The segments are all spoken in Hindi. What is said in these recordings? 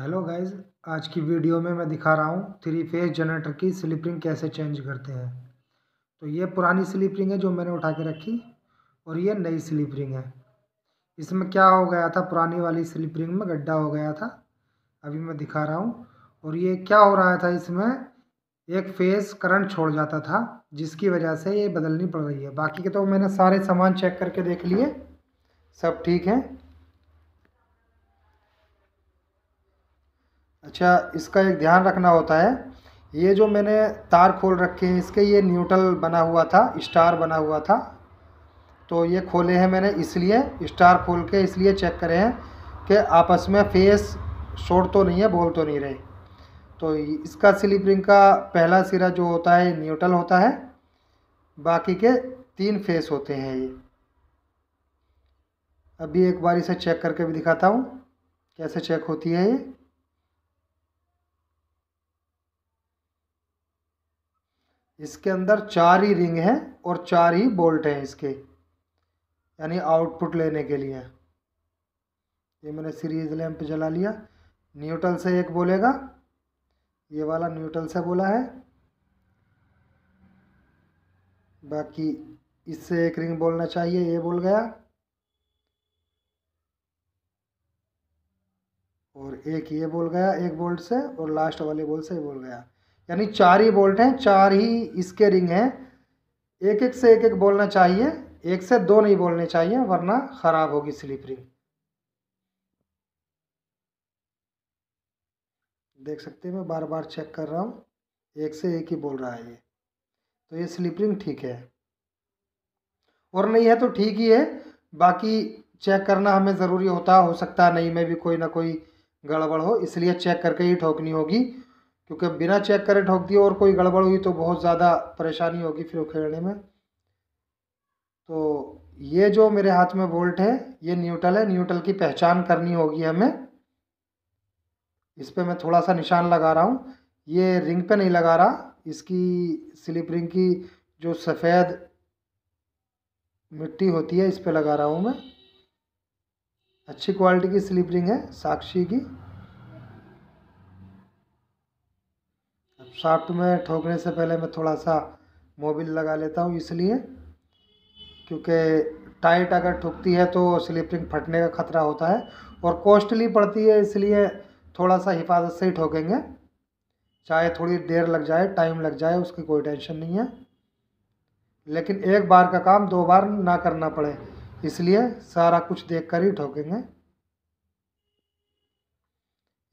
हेलो गाइस आज की वीडियो में मैं दिखा रहा हूँ थ्री फेस जनरेटर की स्लिप रिंग कैसे चेंज करते हैं तो ये पुरानी स्लिप रिंग है जो मैंने उठा के रखी और ये नई स्लिप रिंग है इसमें क्या हो गया था पुरानी वाली स्लिप रिंग में गड्ढा हो गया था अभी मैं दिखा रहा हूँ और ये क्या हो रहा था इसमें एक फेस करंट छोड़ जाता था जिसकी वजह से ये बदलनी पड़ रही है बाकी के तो मैंने सारे सामान चेक करके देख लिए सब ठीक है अच्छा इसका एक ध्यान रखना होता है ये जो मैंने तार खोल रखे हैं इसके ये न्यूट्रल बना हुआ था स्टार बना हुआ था तो ये खोले हैं मैंने इसलिए स्टार खोल के इसलिए चेक करे हैं कि आपस में फेस शोर तो नहीं है बोल तो नहीं रहे तो इसका स्लिप रिंग का पहला सिरा जो होता है न्यूट्रल होता है बाकी के तीन फेस होते हैं ये अभी एक बार इसे चेक करके भी दिखाता हूँ कैसे चेक होती है ये इसके अंदर चार ही रिंग हैं और चार ही बोल्ट हैं इसके यानी आउटपुट लेने के लिए ये मैंने सीरीज लैंप जला लिया न्यूट्रल से एक बोलेगा ये वाला न्यूट्रल से बोला है बाकी इससे एक रिंग बोलना चाहिए ये बोल गया और एक ये बोल गया एक बोल्ट से और लास्ट वाले बोल से बोल गया यानी चार ही बोल्ट हैं चार ही इसके रिंग हैं एक एक से एक एक बोलना चाहिए एक से दो नहीं बोलने चाहिए वरना ख़राब होगी स्लिप रिंग देख सकते हैं मैं बार बार चेक कर रहा हूँ एक से एक ही बोल रहा है ये तो ये स्लिप रिंग ठीक है और नहीं है तो ठीक ही है बाकी चेक करना हमें ज़रूरी होता हो सकता नहीं में भी कोई ना कोई गड़बड़ हो इसलिए चेक करके ही ठोकनी होगी क्योंकि बिना चेक करे ठोक दिए और कोई गड़बड़ हुई तो बहुत ज़्यादा परेशानी होगी फिर उखेड़ने में तो ये जो मेरे हाथ में वोल्ट है ये न्यूट्रल है न्यूट्रल की पहचान करनी होगी हमें इस पर मैं थोड़ा सा निशान लगा रहा हूँ ये रिंग पे नहीं लगा रहा इसकी स्लिप रिंग की जो सफ़ेद मिट्टी होती है इस पर लगा रहा हूँ मैं अच्छी क्वालिटी की स्लिप रिंग है साक्षी की शाफ्ट में ठोकने से पहले मैं थोड़ा सा मोबिल लगा लेता हूँ इसलिए क्योंकि टाइट अगर ठुकती है तो स्लीपरिंग फटने का खतरा होता है और कॉस्टली पड़ती है इसलिए थोड़ा सा हिफाजत से ही ठोकेंगे चाहे थोड़ी देर लग जाए टाइम लग जाए उसकी कोई टेंशन नहीं है लेकिन एक बार का काम दो बार ना करना पड़े इसलिए सारा कुछ देख कर ही ठोकेंगे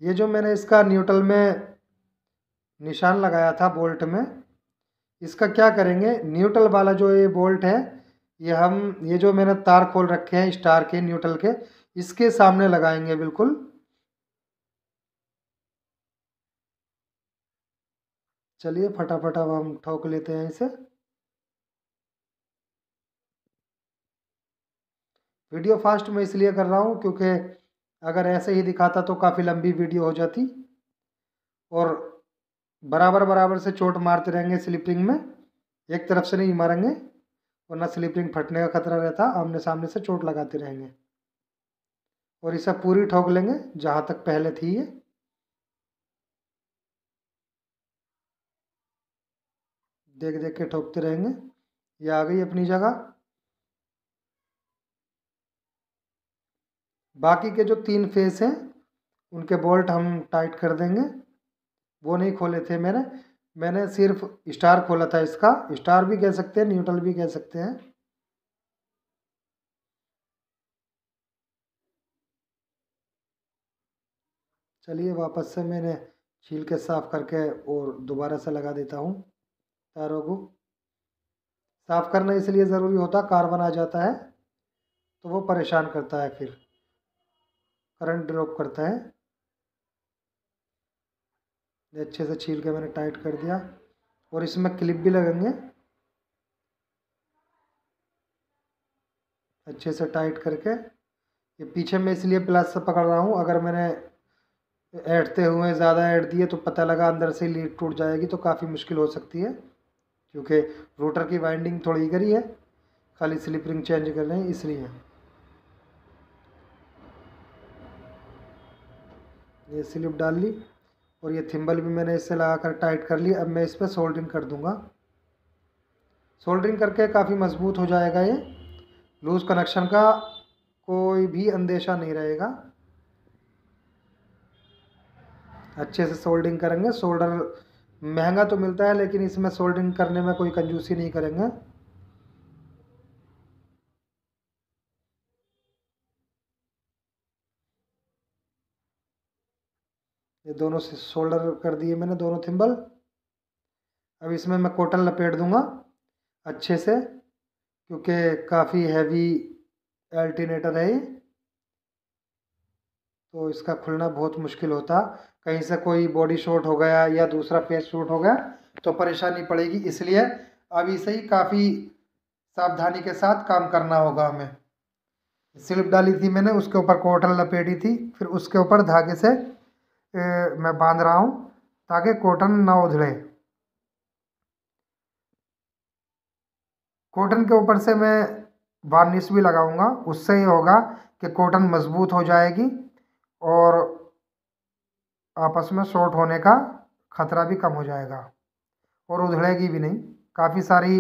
ये जो मैंने इसका न्यूट्रल में निशान लगाया था बोल्ट में इसका क्या करेंगे न्यूट्रल वाला जो ये बोल्ट है ये हम ये जो मैंने तार खोल रखे हैं स्टार के न्यूट्रल के इसके सामने लगाएंगे बिल्कुल चलिए फटाफट अब हम ठोक लेते हैं इसे वीडियो फास्ट में इसलिए कर रहा हूँ क्योंकि अगर ऐसे ही दिखाता तो काफ़ी लंबी वीडियो हो जाती और बराबर बराबर से चोट मारते रहेंगे स्लिपिंग में एक तरफ से नहीं मारेंगे वरना स्लिपिंग फटने का खतरा रहता आमने सामने से चोट लगाते रहेंगे और इसे पूरी ठोक लेंगे जहाँ तक पहले थी ये देख देख के ठोकते रहेंगे ये आ गई अपनी जगह बाकी के जो तीन फेस हैं उनके बोल्ट हम टाइट कर देंगे वो नहीं खोले थे मैंने मैंने सिर्फ स्टार खोला था इसका स्टार भी कह सकते हैं न्यूट्रल भी कह सकते हैं चलिए वापस से मैंने छील के साफ़ करके और दोबारा से लगा देता हूँ तारों को साफ़ करना इसलिए ज़रूरी होता कार्बन आ जाता है तो वो परेशान करता है फिर करंट ड्रॉप करता है अच्छे से छील के मैंने टाइट कर दिया और इसमें क्लिप भी लगेंगे अच्छे से टाइट करके ये पीछे मैं इसलिए प्लास से पकड़ रहा हूँ अगर मैंने ऐटते हुए ज़्यादा ऐड दिए तो पता लगा अंदर से लीड टूट जाएगी तो काफ़ी मुश्किल हो सकती है क्योंकि रोटर की वाइंडिंग थोड़ी करी है खाली स्लिप रिंग चेंज कर रहे हैं इसलिए ये स्लिप डाल ली और ये थिम्बल भी मैंने इससे लगा कर टाइट कर ली अब मैं इस पर सोल्डरिंग कर दूँगा सोल्डरिंग करके काफ़ी मज़बूत हो जाएगा ये लूज़ कनेक्शन का कोई भी अंदेशा नहीं रहेगा अच्छे से सोल्डिंग करेंगे सोल्डर महंगा तो मिलता है लेकिन इसमें सोल्डरिंग करने में कोई कंजूसी नहीं करेंगे ये दोनों से शोल्डर कर दिए मैंने दोनों थिम्बल अब इसमें मैं कॉटन लपेट दूंगा अच्छे से क्योंकि काफ़ी हैवी अल्टीनेटर है ये तो इसका खुलना बहुत मुश्किल होता कहीं से कोई बॉडी शॉर्ट हो गया या दूसरा फेस शॉर्ट हो गया तो परेशानी पड़ेगी इसलिए अभी से ही काफ़ी सावधानी के साथ काम करना होगा हमें स्लिप डाली थी मैंने उसके ऊपर कॉटन लपेटी थी फिर उसके ऊपर धागे से मैं बांध रहा हूँ ताकि कॉटन ना उधड़े कॉटन के ऊपर से मैं वार्निश भी लगाऊंगा उससे ये होगा कि कॉटन मजबूत हो जाएगी और आपस में शॉर्ट होने का ख़तरा भी कम हो जाएगा और उधड़ेगी भी नहीं काफ़ी सारी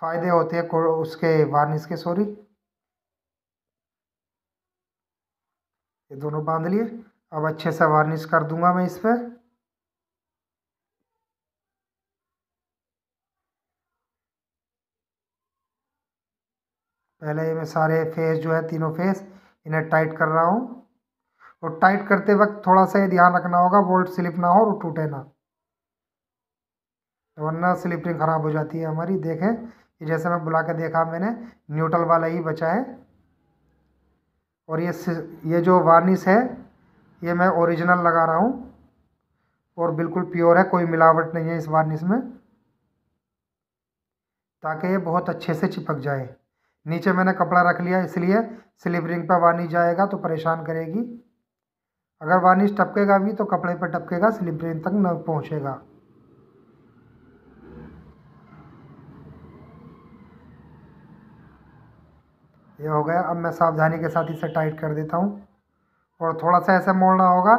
फ़ायदे होते हैं उसके वार्निश के सॉरी ये दोनों बांध लिए अब अच्छे से वार्निश कर दूंगा मैं इस पर पहले ये मैं सारे फेस जो है तीनों फेस इन्हें टाइट कर रहा हूँ और टाइट करते वक्त थोड़ा सा ये ध्यान रखना होगा बोल्ट स्लिप ना हो और टूटे ना वरना स्लिपरिंग ख़राब हो जाती है हमारी देखें ये जैसे मैं बुला के देखा मैंने न्यूट्रल वाला ही बचा है और ये ये जो वार्निश है ये मैं ओरिजिनल लगा रहा हूँ और बिल्कुल प्योर है कोई मिलावट नहीं है इस वार्निश में ताकि ये बहुत अच्छे से चिपक जाए नीचे मैंने कपड़ा रख लिया इसलिए स्लिप रिंग पर वार्निश जाएगा तो परेशान करेगी अगर वार्निश टपकेगा भी तो कपड़े पर टपकेगा स्लिप रिंग तक न पहुँचेगा ये हो गया अब मैं सावधानी के साथ इसे टाइट कर देता हूँ और थोड़ा सा ऐसा मोड़ना होगा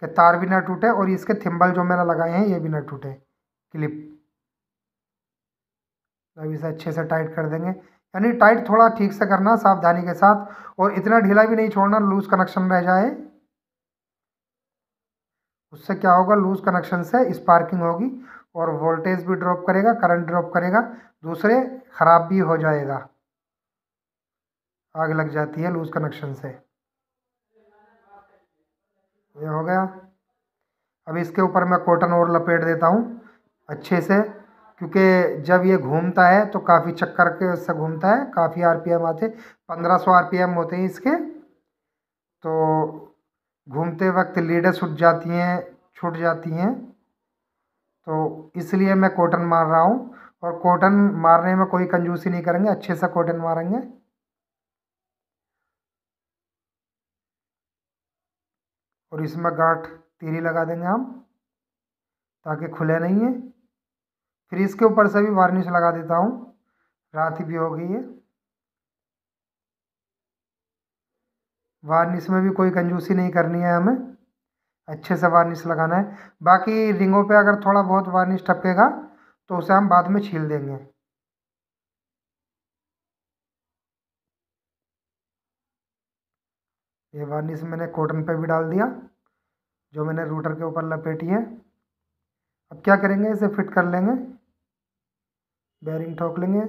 कि तार भी ना टूटे और इसके थिम्बल जो मैंने लगाए हैं ये भी ना टूटे क्लिप तो अब इसे अच्छे से टाइट कर देंगे यानी टाइट थोड़ा ठीक से करना सावधानी के साथ और इतना ढीला भी नहीं छोड़ना लूज कनेक्शन रह जाए उससे क्या होगा लूज कनेक्शन से स्पार्किंग होगी और वोल्टेज भी ड्रॉप करेगा करंट ड्रॉप करेगा दूसरे ख़राब भी हो जाएगा आग लग जाती है लूज़ कनेक्शन से ये हो गया अब इसके ऊपर मैं कॉटन और लपेट देता हूँ अच्छे से क्योंकि जब ये घूमता है तो काफ़ी चक्कर के से घूमता है काफ़ी आरपीएम आते पंद्रह सौ आर होते हैं इसके तो घूमते वक्त लीडें छुट जाती हैं छूट जाती हैं तो इसलिए मैं कॉटन मार रहा हूँ और कॉटन मारने में कोई कंजूसी नहीं करेंगे अच्छे से कॉटन मारेंगे और इसमें गांठ तीरी लगा देंगे हम ताकि खुले नहीं है फिर इसके ऊपर से भी वार्निश लगा देता हूँ रात भी हो गई है वार्निश में भी कोई कंजूसी नहीं करनी है हमें अच्छे से वार्निश लगाना है बाकी रिंगों पे अगर थोड़ा बहुत वार्निश टपकेगा तो उसे हम बाद में छील देंगे ये वार्निश मैंने कॉटन पे भी डाल दिया जो मैंने रूटर के ऊपर लपेटी है अब क्या करेंगे इसे फिट कर लेंगे बैरिंग ठोक लेंगे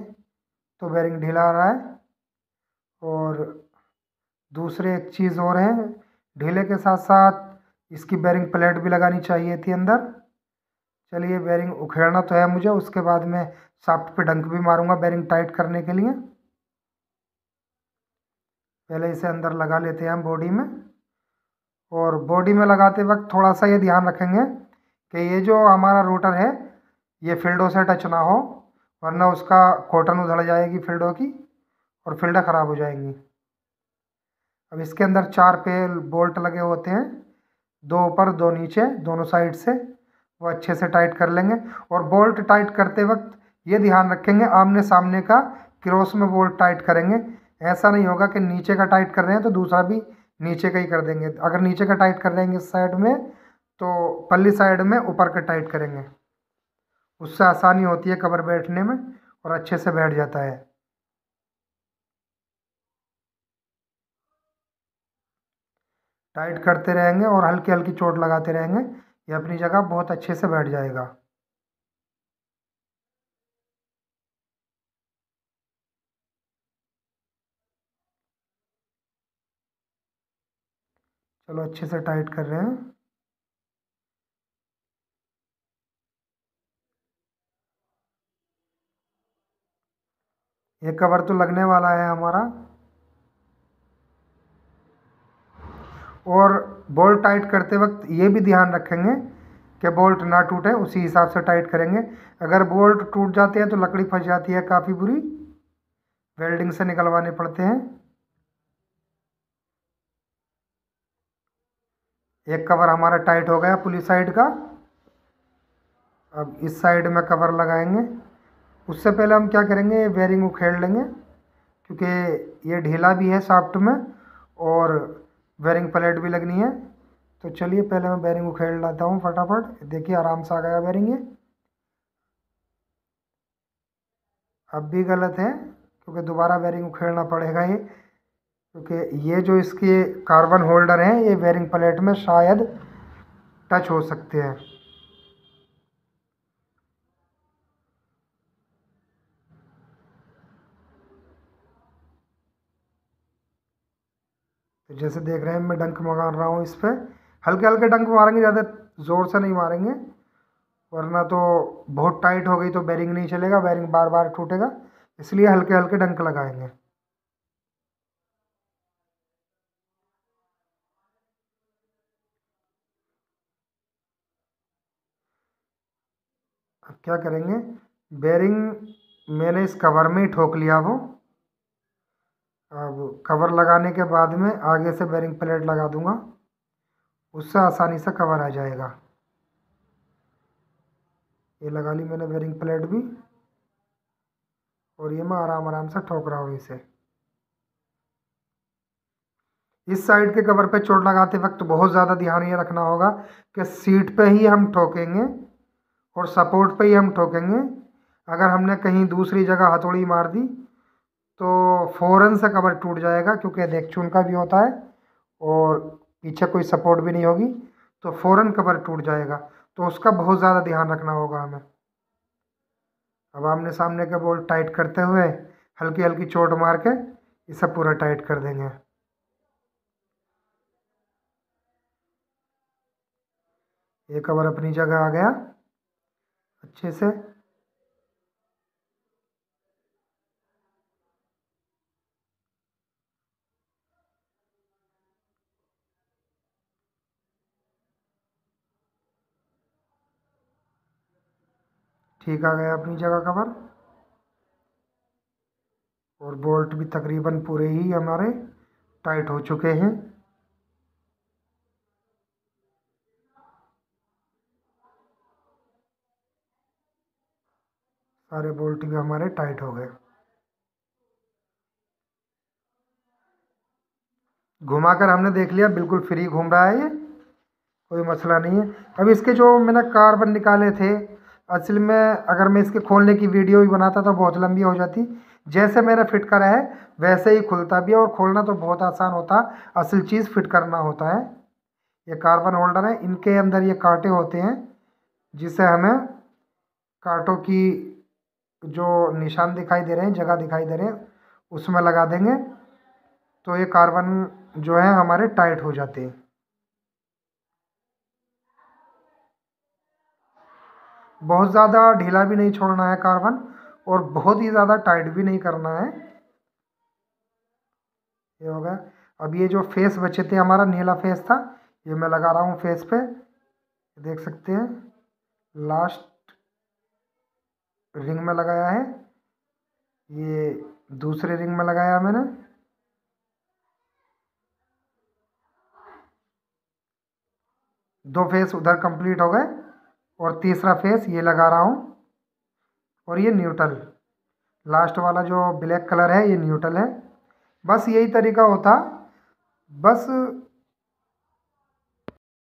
तो बैरिंग ढीला आ रहा है और दूसरे एक चीज़ और है ढीले के साथ साथ इसकी बैरिंग प्लेट भी लगानी चाहिए थी अंदर चलिए बैरिंग उखेड़ना तो है मुझे उसके बाद मैं साफ्ट पे डंक भी मारूंगा बैरिंग टाइट करने के लिए पहले इसे अंदर लगा लेते हैं हम बॉडी में और बॉडी में लगाते वक्त थोड़ा सा ये ध्यान रखेंगे कि ये जो हमारा रोटर है ये फील्डों से टच ना हो वरना उसका कॉटन उधड़ जाएगी फील्डों की और फील्डें ख़राब हो जाएंगी अब इसके अंदर चार पे बोल्ट लगे होते हैं दो ऊपर दो नीचे दोनों साइड से वो अच्छे से टाइट कर लेंगे और बोल्ट टाइट करते वक्त ये ध्यान रखेंगे आमने सामने का क्रॉस में बोल्ट टाइट करेंगे ऐसा नहीं होगा कि नीचे का टाइट कर रहे हैं तो दूसरा भी नीचे का ही कर देंगे अगर नीचे का टाइट कर देंगे इस साइड में तो पल्ली साइड में ऊपर का टाइट करेंगे उससे आसानी होती है कवर बैठने में और अच्छे से बैठ जाता है टाइट करते रहेंगे और हल्की हल्की चोट लगाते रहेंगे ये अपनी जगह बहुत अच्छे से बैठ जाएगा चलो अच्छे से टाइट कर रहे हैं ये कवर तो लगने वाला है हमारा और बोल्ट टाइट करते वक्त ये भी ध्यान रखेंगे कि बोल्ट ना टूटे उसी हिसाब से टाइट करेंगे अगर बोल्ट टूट जाते हैं तो लकड़ी फंस जाती है काफ़ी बुरी वेल्डिंग से निकलवाने पड़ते हैं एक कवर हमारा टाइट हो गया पुलिस साइड का अब इस साइड में कवर लगाएंगे उससे पहले हम क्या करेंगे बेयरिंग उखेड़ लेंगे क्योंकि ये ढीला भी है साफ्ट में और बेयरिंग प्लेट भी लगनी है तो चलिए पहले मैं बेयरिंग उखेड़ लाता हूँ फटाफट देखिए आराम से आ गया बेयरिंग ये अब भी गलत है क्योंकि दोबारा बेयरिंग उखेड़ना पड़ेगा ये क्योंकि ये जो इसके कार्बन होल्डर हैं ये वेयरिंग प्लेट में शायद टच हो सकते हैं तो जैसे देख रहे हैं मैं डंक मार रहा हूँ इस पर हल्के हल्के डंक मारेंगे ज़्यादा ज़ोर से नहीं मारेंगे वरना तो बहुत टाइट हो गई तो बैरिंग नहीं चलेगा बैरिंग बार बार टूटेगा इसलिए हल्के हल्के डंक लगाएंगे क्या करेंगे बेरिंग मैंने इस कवर में ही ठोक लिया वो अब कवर लगाने के बाद में आगे से बेरिंग प्लेट लगा दूंगा उससे आसानी से कवर आ जाएगा ये लगा ली मैंने बेरिंग प्लेट भी और ये मैं आराम आराम से ठोक रहा हूँ इसे इस साइड के कवर पे चोट लगाते वक्त बहुत ज़्यादा ध्यान ये रखना होगा कि सीट पे ही हम ठोकेंगे और सपोर्ट पे ही हम ठोकेंगे अगर हमने कहीं दूसरी जगह हथौड़ी मार दी तो फ़ौरन से कवर टूट जाएगा क्योंकि देखचून का भी होता है और पीछे कोई सपोर्ट भी नहीं होगी तो फ़ौरन कवर टूट जाएगा तो उसका बहुत ज़्यादा ध्यान रखना होगा हमें अब आमने सामने का बॉल टाइट करते हुए हल्की हल्की चोट मार के इसे पूरा टाइट कर देंगे ये कवर अपनी जगह आ गया अच्छे से ठीक आ गया अपनी जगह कवर और बोल्ट भी तकरीबन पूरे ही हमारे टाइट हो चुके हैं सारे बोल्ट भी हमारे टाइट हो गए घुमाकर हमने देख लिया बिल्कुल फ्री घूम रहा है ये कोई मसला नहीं है अब इसके जो मैंने कार्बन निकाले थे असल में अगर मैं इसके खोलने की वीडियो भी बनाता तो बहुत लंबी हो जाती जैसे मेरा फिट करा है वैसे ही खुलता भी है और खोलना तो बहुत आसान होता असल चीज़ फिट करना होता है ये कार्बन होल्डर है इनके अंदर ये कांटे होते हैं जिसे हमें कांटों की जो निशान दिखाई दे रहे हैं जगह दिखाई दे रहे हैं उसमें लगा देंगे तो ये कार्बन जो है हमारे टाइट हो जाते हैं बहुत ज़्यादा ढीला भी नहीं छोड़ना है कार्बन और बहुत ही ज़्यादा टाइट भी नहीं करना है ये हो गया अब ये जो फेस बचे थे हमारा नीला फेस था ये मैं लगा रहा हूँ फेस पे देख सकते हैं लास्ट रिंग में लगाया है ये दूसरे रिंग में लगाया मैंने दो फेस उधर कंप्लीट हो गए और तीसरा फेस ये लगा रहा हूँ और ये न्यूट्रल लास्ट वाला जो ब्लैक कलर है ये न्यूट्रल है बस यही तरीका होता बस